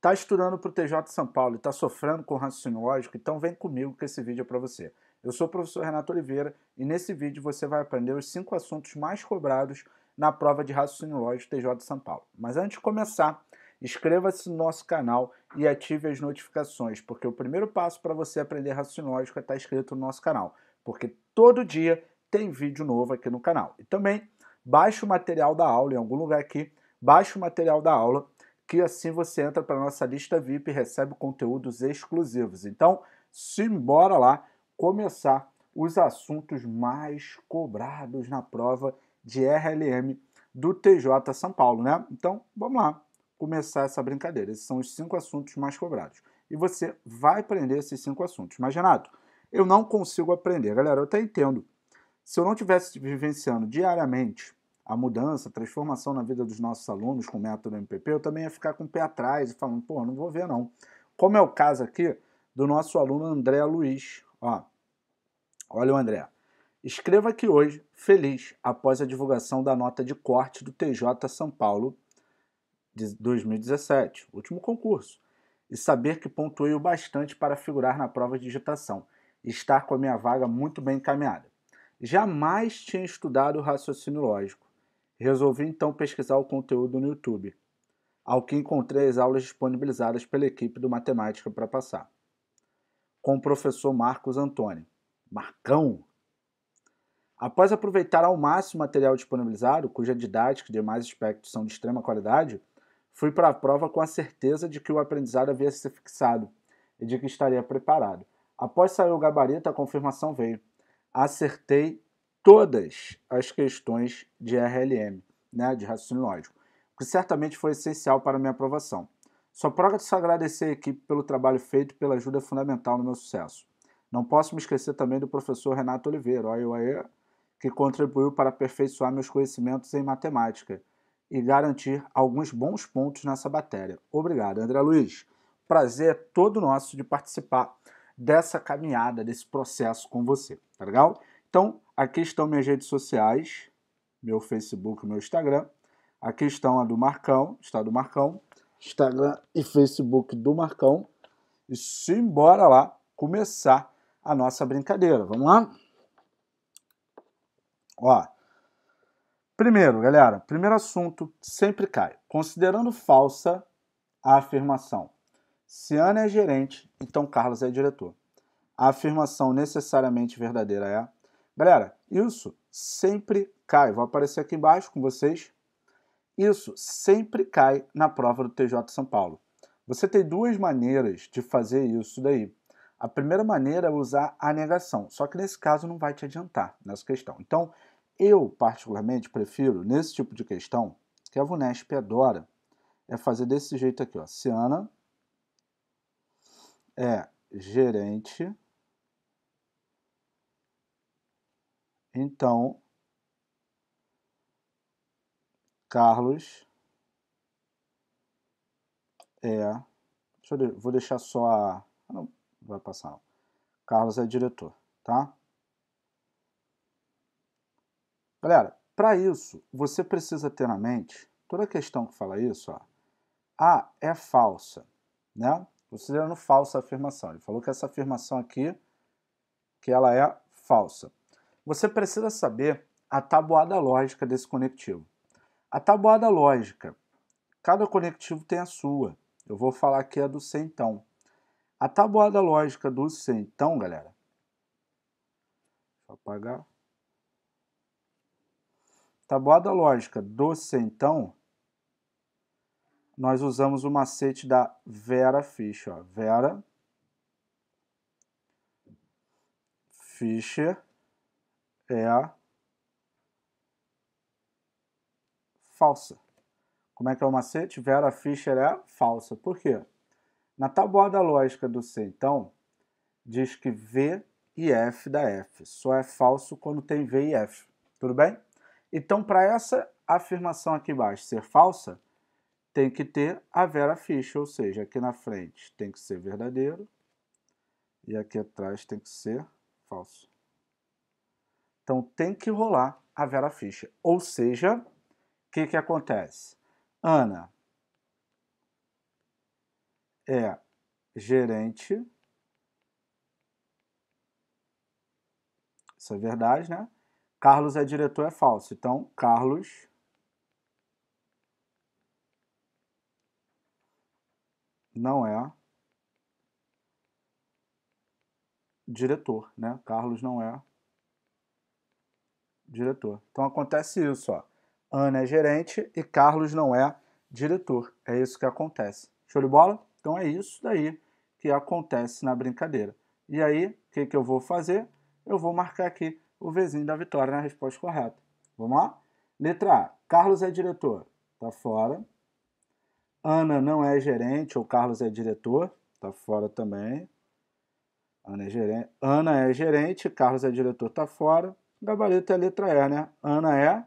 Tá estudando para o TJ de São Paulo e está sofrendo com raciocínio lógico? Então vem comigo que esse vídeo é para você. Eu sou o professor Renato Oliveira e nesse vídeo você vai aprender os cinco assuntos mais cobrados na prova de raciocínio lógico TJ de São Paulo. Mas antes de começar, inscreva-se no nosso canal e ative as notificações, porque o primeiro passo para você aprender raciocínio lógico é estar tá inscrito no nosso canal, porque todo dia tem vídeo novo aqui no canal. E também baixe o material da aula em algum lugar aqui, baixe o material da aula que assim você entra para nossa lista VIP e recebe conteúdos exclusivos. Então, simbora lá começar os assuntos mais cobrados na prova de RLM do TJ São Paulo, né? Então, vamos lá começar essa brincadeira. Esses são os cinco assuntos mais cobrados. E você vai aprender esses cinco assuntos. Mas, Renato, eu não consigo aprender. Galera, eu até entendo. Se eu não tivesse vivenciando diariamente a mudança, a transformação na vida dos nossos alunos com o método MPP, eu também ia ficar com o pé atrás e falando, pô, não vou ver não. Como é o caso aqui do nosso aluno André Luiz. Ó, olha o André. Escreva aqui hoje, feliz, após a divulgação da nota de corte do TJ São Paulo de 2017, último concurso, e saber que pontuei o bastante para figurar na prova de digitação e estar com a minha vaga muito bem encaminhada. Jamais tinha estudado raciocínio lógico Resolvi então pesquisar o conteúdo no YouTube, ao que encontrei as aulas disponibilizadas pela equipe do Matemática para Passar, com o professor Marcos Antônio. Marcão! Após aproveitar ao máximo o material disponibilizado, cuja didática e demais aspectos são de extrema qualidade, fui para a prova com a certeza de que o aprendizado havia se fixado e de que estaria preparado. Após sair o gabarito, a confirmação veio. Acertei todas as questões de RLM, né, de raciocínio lógico, que certamente foi essencial para a minha aprovação. Só posso agradecer aqui equipe pelo trabalho feito e pela ajuda fundamental no meu sucesso. Não posso me esquecer também do professor Renato Oliveira, OIOE, que contribuiu para aperfeiçoar meus conhecimentos em matemática e garantir alguns bons pontos nessa matéria. Obrigado, André Luiz. Prazer é todo nosso de participar dessa caminhada, desse processo com você, tá legal? Então, Aqui estão minhas redes sociais, meu Facebook, meu Instagram. Aqui estão a do Marcão, está do Marcão, Instagram e Facebook do Marcão. E simbora lá começar a nossa brincadeira. Vamos lá? Ó. Primeiro, galera, primeiro assunto sempre cai. Considerando falsa a afirmação. Se Ana é gerente, então Carlos é diretor. A afirmação necessariamente verdadeira é Galera, isso sempre cai. Vou aparecer aqui embaixo com vocês. Isso sempre cai na prova do TJ São Paulo. Você tem duas maneiras de fazer isso daí. A primeira maneira é usar a negação, só que nesse caso não vai te adiantar nessa questão. Então, eu particularmente prefiro, nesse tipo de questão, que a VUNESP adora, é fazer desse jeito aqui, ó. Ciana é gerente Então, Carlos é. Deixa eu, vou deixar só a. Ah, não, vai passar. Não. Carlos é diretor, tá? Galera, para isso, você precisa ter na mente toda questão que fala isso, ó. Ah, é falsa, né? Considerando falsa a afirmação. Ele falou que essa afirmação aqui, que ela é falsa você precisa saber a tabuada lógica desse conectivo. A tabuada lógica, cada conectivo tem a sua. Eu vou falar aqui a do centão. A tabuada lógica do centão, galera, deixa apagar. Tabuada lógica do centão, nós usamos o macete da Vera Fischer. Ó. Vera Fischer é a falsa. Como é que é o macete? Vera Fischer é falsa. Por quê? Na tabuada lógica do C, então, diz que V e F da F. Só é falso quando tem V e F. Tudo bem? Então, para essa afirmação aqui embaixo ser falsa, tem que ter a Vera Fischer, ou seja, aqui na frente tem que ser verdadeiro e aqui atrás tem que ser falso. Então tem que rolar a Vera Fischer. Ou seja, o que, que acontece? Ana é gerente. Isso é verdade, né? Carlos é diretor, é falso. Então, Carlos. Não é diretor, né? Carlos não é diretor. Então acontece isso, ó. Ana é gerente e Carlos não é diretor. É isso que acontece. Show de bola? Então é isso daí que acontece na brincadeira. E aí, o que, que eu vou fazer? Eu vou marcar aqui o vizinho da vitória na resposta correta. Vamos lá? Letra A. Carlos é diretor. Tá fora. Ana não é gerente ou Carlos é diretor. Tá fora também. Ana é gerente, Ana é gerente Carlos é diretor. Tá fora. Gabarito é a letra E, né? Ana é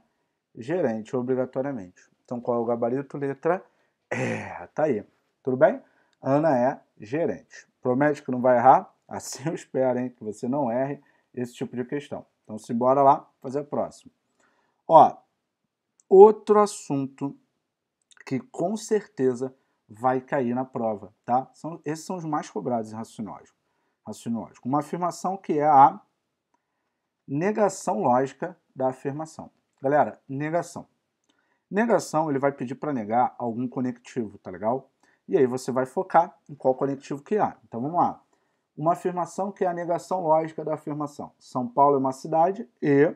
gerente, obrigatoriamente. Então, qual é o gabarito? Letra E. Tá aí. Tudo bem? Ana é gerente. Promete que não vai errar? Assim eu espero, hein? Que você não erre esse tipo de questão. Então, se bora lá fazer a próxima. Ó, outro assunto que com certeza vai cair na prova, tá? São, esses são os mais cobrados em raciocínio. lógico. Uma afirmação que é a negação lógica da afirmação. Galera, negação. Negação, ele vai pedir para negar algum conectivo, tá legal? E aí você vai focar em qual conectivo que há. É. Então vamos lá. Uma afirmação que é a negação lógica da afirmação. São Paulo é uma cidade e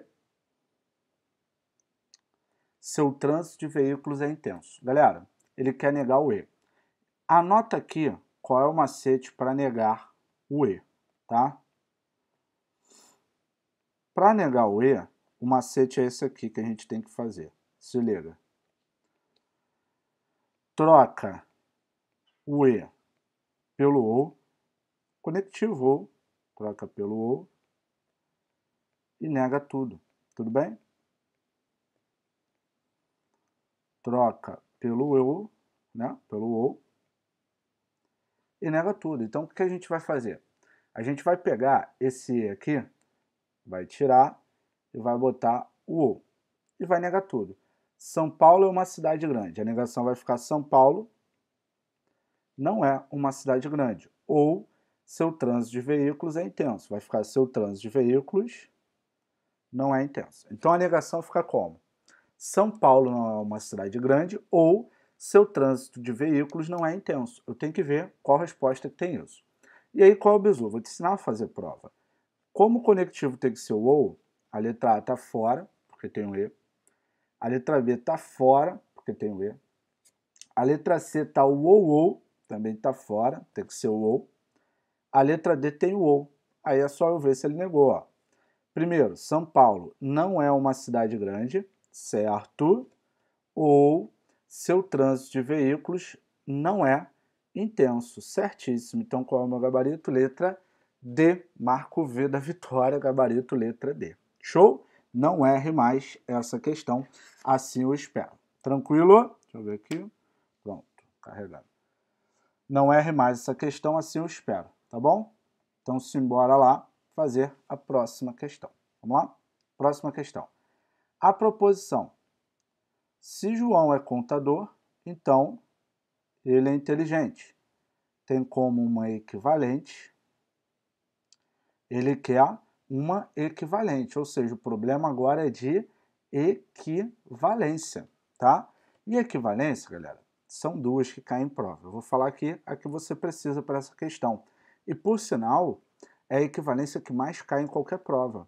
seu trânsito de veículos é intenso. Galera, ele quer negar o E. Anota aqui qual é o macete para negar o E, tá? Para negar o E, o macete é esse aqui que a gente tem que fazer. Se liga. Troca o E pelo OU, conectivo OU, troca pelo OU e nega tudo. Tudo bem? Troca pelo OU, né? Pelo OU e nega tudo. Então o que a gente vai fazer? A gente vai pegar esse E aqui Vai tirar e vai botar o o. E vai negar tudo. São Paulo é uma cidade grande. A negação vai ficar São Paulo não é uma cidade grande. Ou seu trânsito de veículos é intenso. Vai ficar seu trânsito de veículos não é intenso. Então a negação fica como? São Paulo não é uma cidade grande ou seu trânsito de veículos não é intenso. Eu tenho que ver qual resposta tem isso. E aí qual é o bizu? Vou te ensinar a fazer prova. Como o conectivo tem que ser o ou, a letra A está fora, porque tem um E. A letra B está fora, porque tem um E. A letra C está o ou ou, também está fora, tem que ser o ou. A letra D tem o ou. Aí é só eu ver se ele negou. Ó. Primeiro, São Paulo não é uma cidade grande, certo? Ou seu trânsito de veículos não é intenso, certíssimo. Então, qual é o meu gabarito? Letra D, marco V da vitória, gabarito letra D. Show? Não erre mais essa questão, assim eu espero. Tranquilo? Deixa eu ver aqui. Pronto, carregado. Não erre mais essa questão, assim eu espero, tá bom? Então simbora lá fazer a próxima questão. Vamos lá? Próxima questão. A proposição. Se João é contador, então ele é inteligente. Tem como uma equivalente ele quer uma equivalente, ou seja, o problema agora é de equivalência, tá? E equivalência, galera, são duas que caem em prova. Eu vou falar aqui a que você precisa para essa questão. E por sinal, é a equivalência que mais cai em qualquer prova,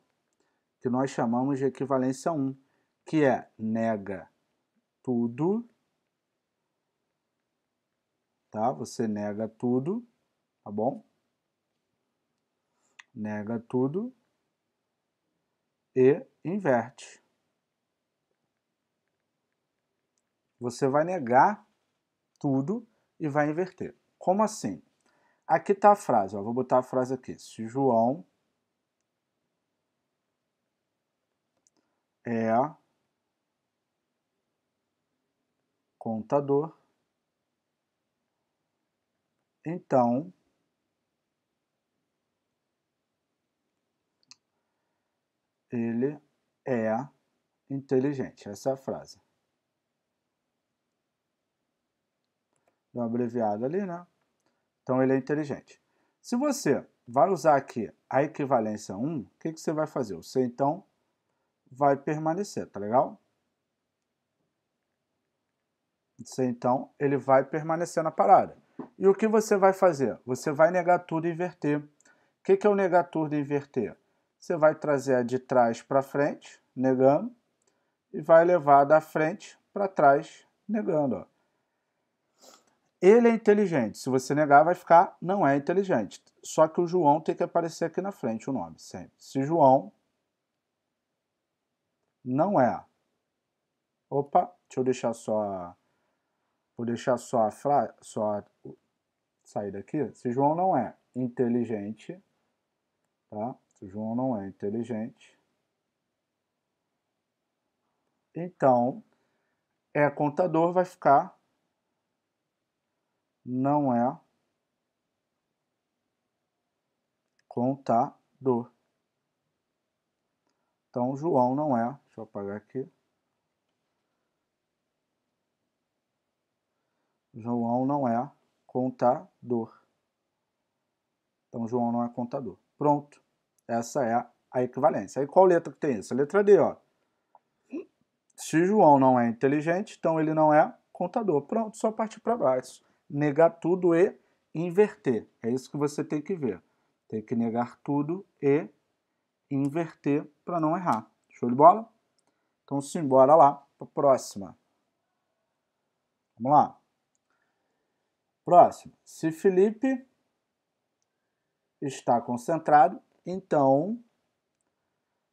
que nós chamamos de equivalência 1, que é nega tudo, tá? Você nega tudo, tá bom? nega tudo e inverte. Você vai negar tudo e vai inverter. Como assim? Aqui está a frase, ó, vou botar a frase aqui. Se João é contador, então Ele é inteligente. Essa é a frase. é uma abreviada ali, né? Então ele é inteligente. Se você vai usar aqui a equivalência 1, o que, que você vai fazer? Você então vai permanecer, tá legal? Você então ele vai permanecer na parada. E o que você vai fazer? Você vai negar tudo e inverter. O que, que é o negar tudo e inverter? Você vai trazer a de trás para frente, negando, e vai levar da frente para trás, negando. Ó. Ele é inteligente. Se você negar, vai ficar não é inteligente. Só que o João tem que aparecer aqui na frente o nome, sempre. Se João não é. Opa, deixa eu deixar só vou deixar só a frase, só sair daqui. Se João não é inteligente, tá? o João não é inteligente, então é contador vai ficar não é contador. Então, João não é. Deixa eu apagar aqui. João não é contador. Então, João não é contador. Pronto. Essa é a equivalência. Aí qual letra que tem isso? A letra D, ó. Se João não é inteligente, então ele não é contador. Pronto, só partir para baixo. Negar tudo e inverter. É isso que você tem que ver. Tem que negar tudo e inverter para não errar. Show de bola? Então bora lá para a próxima. Vamos lá. Próximo. Se Felipe está concentrado, então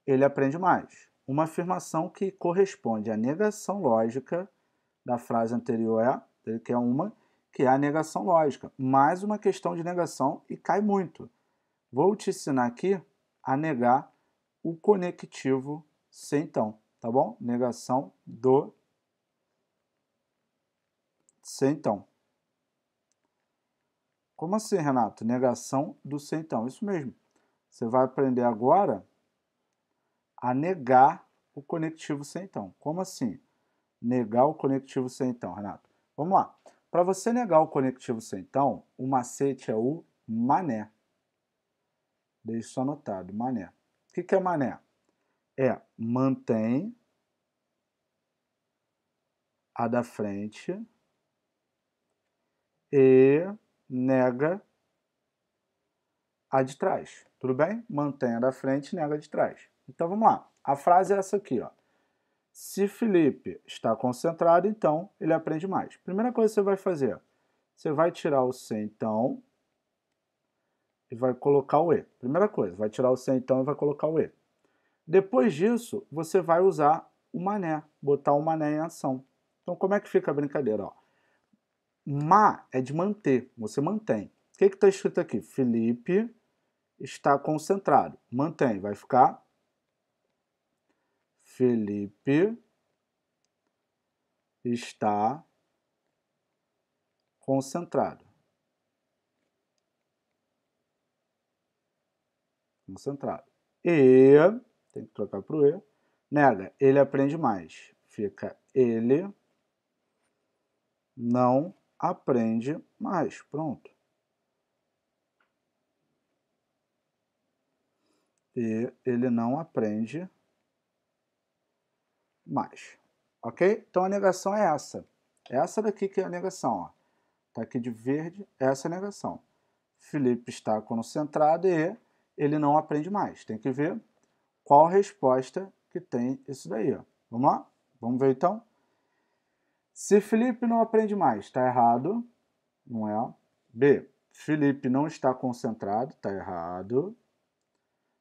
ele aprende mais. Uma afirmação que corresponde à negação lógica da frase anterior é, ele quer uma, que é a negação lógica. Mais uma questão de negação e cai muito. Vou te ensinar aqui a negar o conectivo se então, tá bom? Negação do se então. Como assim, Renato? Negação do se então. Isso mesmo. Você vai aprender agora a negar o conectivo sem então. Como assim? Negar o conectivo sem então, Renato? Vamos lá. Para você negar o conectivo sem então, o macete é o mané. Deixa isso anotado, mané. O que, que é mané? É mantém a da frente e nega a de trás. Tudo bem? Mantenha da frente e nega de trás. Então vamos lá. A frase é essa aqui, ó. Se Felipe está concentrado, então ele aprende mais. Primeira coisa que você vai fazer, você vai tirar o C então e vai colocar o E. Primeira coisa, vai tirar o C então e vai colocar o E. Depois disso, você vai usar o mané, botar o mané em ação. Então como é que fica a brincadeira? Ó? Ma é de manter, você mantém. O que está escrito aqui? Felipe está concentrado. Mantém, vai ficar Felipe está concentrado. Concentrado. E tem que trocar para o E. Nega, ele aprende mais. Fica ele não aprende mais. Pronto. e ele não aprende mais. Ok? Então a negação é essa. Essa daqui que é a negação. Está aqui de verde, essa é a negação. Felipe está concentrado e ele não aprende mais. Tem que ver qual resposta que tem isso daí. Ó. Vamos lá? Vamos ver então? Se Felipe não aprende mais, está errado. Não é? B. Felipe não está concentrado, está errado.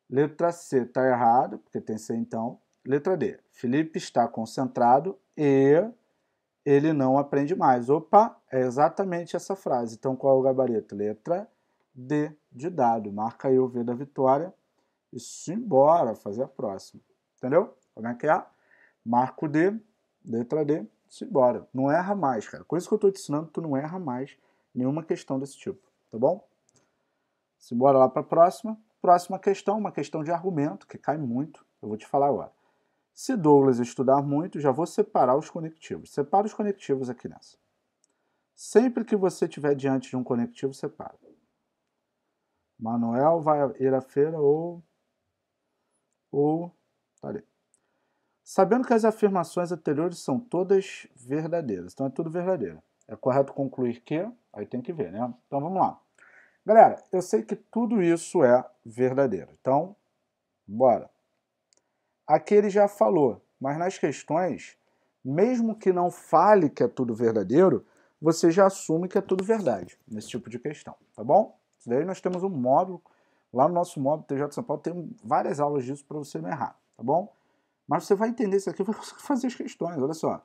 Letra C está errado, porque tem C então. Letra D. Felipe está concentrado e ele não aprende mais. Opa, é exatamente essa frase. Então qual é o gabarito? Letra D de dado. Marca aí o V da vitória e simbora fazer a próxima. Entendeu? Como é que é? Marco D, letra D, simbora. Não erra mais, cara. Com isso que eu estou te ensinando, tu não erra mais nenhuma questão desse tipo, tá bom? Simbora lá para a próxima. Próxima questão, uma questão de argumento, que cai muito, eu vou te falar agora. Se Douglas estudar muito, já vou separar os conectivos. Separa os conectivos aqui nessa. Sempre que você tiver diante de um conectivo, separa. Manuel vai ir à feira ou... ou... tá ali. Sabendo que as afirmações anteriores são todas verdadeiras, então é tudo verdadeiro. É correto concluir que? Aí tem que ver, né? Então vamos lá. Galera, eu sei que tudo isso é verdadeiro, então, bora. Aqui ele já falou, mas nas questões, mesmo que não fale que é tudo verdadeiro, você já assume que é tudo verdade nesse tipo de questão, tá bom? Isso daí nós temos um módulo, lá no nosso módulo TJ de São Paulo, tem várias aulas disso para você não errar, tá bom? Mas você vai entender isso aqui, vai fazer as questões, olha só.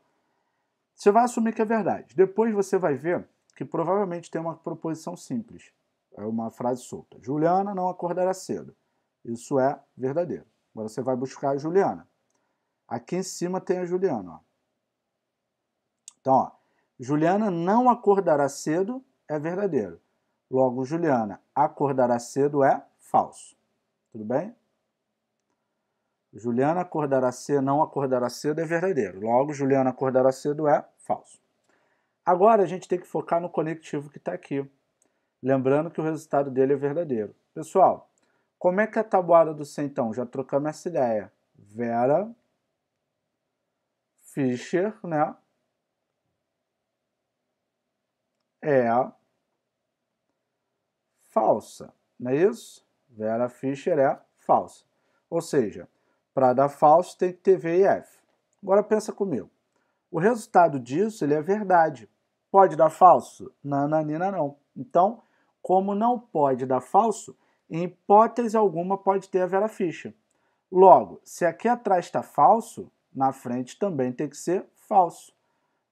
Você vai assumir que é verdade. Depois você vai ver que provavelmente tem uma proposição simples. É uma frase solta. Juliana não acordará cedo. Isso é verdadeiro. Agora você vai buscar a Juliana. Aqui em cima tem a Juliana. Ó. Então, ó, Juliana não acordará cedo é verdadeiro. Logo, Juliana acordará cedo é falso. Tudo bem? Juliana acordará cedo, não acordará cedo é verdadeiro. Logo, Juliana acordará cedo é falso. Agora a gente tem que focar no conectivo que está aqui. Lembrando que o resultado dele é verdadeiro. Pessoal, como é que é a tabuada do C então? Já trocamos essa ideia. Vera Fischer, né? É falsa, não é isso? Vera Fischer é falsa. Ou seja, para dar falso tem que ter V e F. Agora pensa comigo. O resultado disso ele é verdade. Pode dar falso? Nananina não. Então, como não pode dar falso, em hipótese alguma pode ter a vera ficha. Logo, se aqui atrás está falso, na frente também tem que ser falso.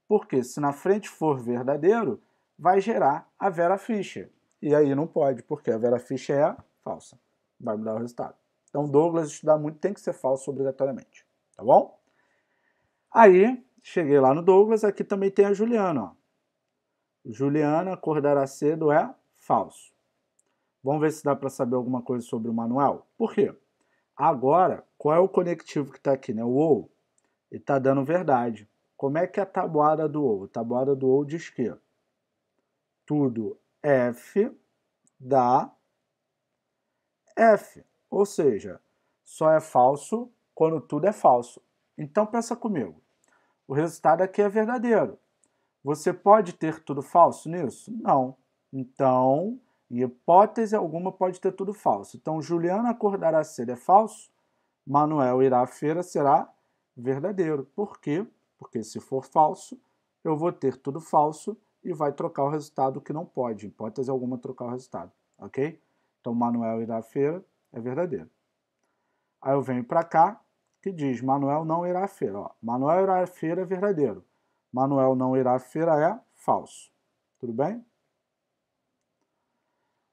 Porque se na frente for verdadeiro, vai gerar a vera ficha. E aí não pode, porque a vera ficha é falsa. Vai mudar o resultado. Então, Douglas estudar muito tem que ser falso obrigatoriamente. Tá bom? Aí, cheguei lá no Douglas, aqui também tem a Juliana. Ó. Juliana acordará cedo é Falso. Vamos ver se dá para saber alguma coisa sobre o manual. Por quê? Agora, qual é o conectivo que está aqui? Né? O ou. Ele está dando verdade. Como é que é a tabuada do ou? A tabuada do ou diz que tudo f dá f. Ou seja, só é falso quando tudo é falso. Então pensa comigo. O resultado aqui é verdadeiro. Você pode ter tudo falso nisso? Não. Então, em hipótese alguma, pode ter tudo falso. Então, Juliana acordará cedo é falso, Manuel irá à feira será verdadeiro. Por quê? Porque se for falso, eu vou ter tudo falso e vai trocar o resultado que não pode, em hipótese alguma, trocar o resultado, ok? Então, Manuel irá à feira é verdadeiro. Aí eu venho para cá, que diz Manuel não irá à feira. Ó, Manuel irá à feira é verdadeiro. Manuel não irá à feira é falso. Tudo bem?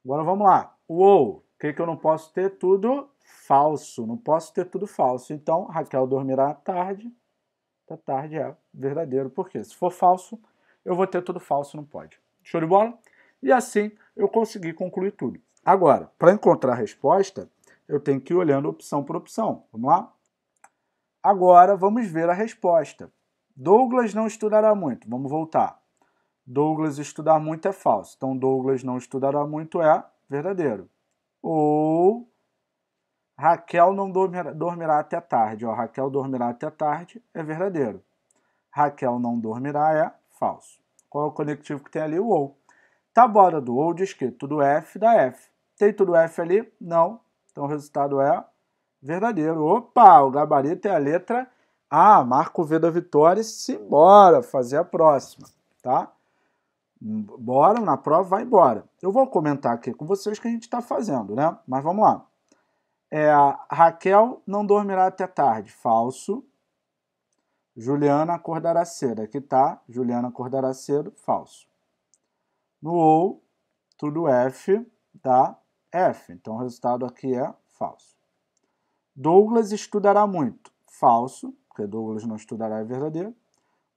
Agora vamos lá. Uou, o que, que eu não posso ter? Tudo falso. Não posso ter tudo falso. Então, Raquel dormirá tarde. Da tarde é verdadeiro. porque Se for falso, eu vou ter tudo falso, não pode. Show de bola? E assim eu consegui concluir tudo. Agora, para encontrar a resposta, eu tenho que ir olhando opção por opção. Vamos lá? Agora vamos ver a resposta. Douglas não estudará muito. Vamos voltar. Douglas estudar muito é falso. Então, Douglas não estudará muito é verdadeiro. Ou Raquel não dormirá, dormirá até tarde. Ó, Raquel dormirá até tarde é verdadeiro. Raquel não dormirá é falso. Qual é o conectivo que tem ali? O ou. bora do ou diz que tudo é F dá F. Tem tudo F ali? Não. Então o resultado é verdadeiro. Opa, o gabarito é a letra A. Marco V da vitória e simbora fazer a próxima, tá? Bora, na prova, vai embora. Eu vou comentar aqui com vocês o que a gente está fazendo, né? Mas vamos lá. É, Raquel não dormirá até tarde. Falso. Juliana acordará cedo. Aqui tá. Juliana acordará cedo. Falso. No ou, tudo F dá F. Então o resultado aqui é falso. Douglas estudará muito. Falso, porque Douglas não estudará é verdadeiro.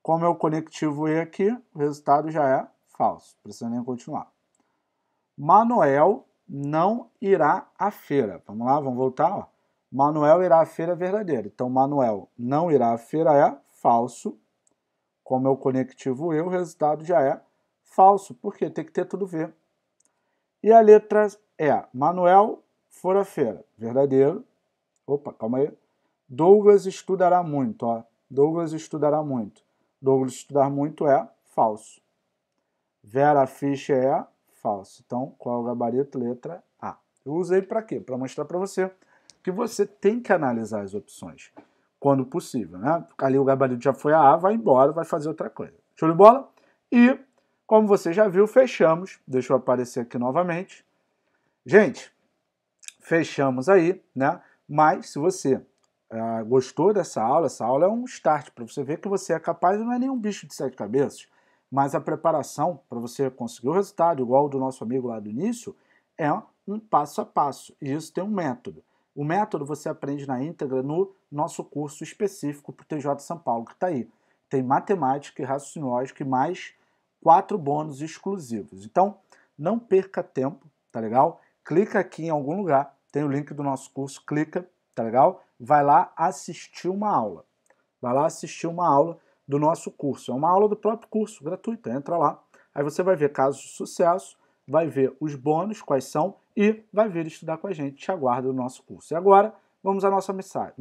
Como é o conectivo E aqui, o resultado já é Falso. Precisa nem continuar. Manuel não irá à feira. Vamos lá, vamos voltar. Ó. Manuel irá à feira verdadeiro. Então, Manuel não irá à feira é falso. Como é o conectivo o resultado já é falso, porque tem que ter tudo ver. E a letra é Manuel for à feira, verdadeiro. Opa, calma aí. Douglas estudará muito, ó. Douglas estudará muito. Douglas estudar muito é falso. Vera Fischer é falso. Então, qual é o gabarito? Letra A. Eu usei para quê? Para mostrar para você que você tem que analisar as opções quando possível. Né? Ali o gabarito já foi a A, vai embora, vai fazer outra coisa. Show de bola? E, como você já viu, fechamos. Deixa eu aparecer aqui novamente. Gente, fechamos aí, né? Mas se você uh, gostou dessa aula, essa aula é um start para você ver que você é capaz, não é nenhum bicho de sete cabeças. Mas a preparação para você conseguir o resultado, igual do nosso amigo lá do início, é um passo a passo. E isso tem um método. O método você aprende na íntegra no nosso curso específico para o TJ São Paulo, que está aí. Tem matemática e raciocínio lógico e mais quatro bônus exclusivos. Então, não perca tempo, tá legal? Clica aqui em algum lugar, tem o link do nosso curso, clica, tá legal? Vai lá assistir uma aula. Vai lá assistir uma aula do nosso curso. É uma aula do próprio curso, gratuita. Entra lá. Aí você vai ver casos de sucesso, vai ver os bônus, quais são, e vai vir estudar com a gente. Te aguardo no nosso curso. E agora, vamos à nossa mensagem.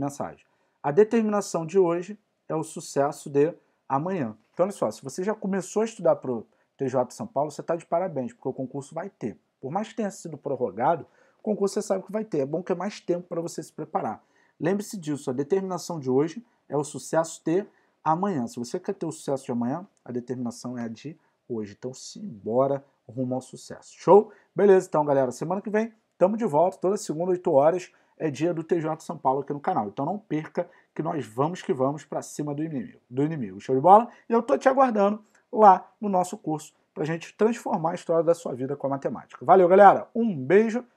A determinação de hoje é o sucesso de amanhã. Então, olha só, se você já começou a estudar para o TJ São Paulo, você está de parabéns, porque o concurso vai ter. Por mais que tenha sido prorrogado, o concurso você sabe que vai ter. É bom que é mais tempo para você se preparar. Lembre-se disso, a determinação de hoje é o sucesso de amanhã. Se você quer ter o sucesso de amanhã, a determinação é a de hoje. Então, simbora rumo ao sucesso. Show? Beleza, então, galera. Semana que vem, tamo de volta. Toda segunda, 8 horas, é dia do TJ São Paulo aqui no canal. Então, não perca que nós vamos que vamos para cima do inimigo, do inimigo. Show de bola? E eu tô te aguardando lá no nosso curso para gente transformar a história da sua vida com a matemática. Valeu, galera. Um beijo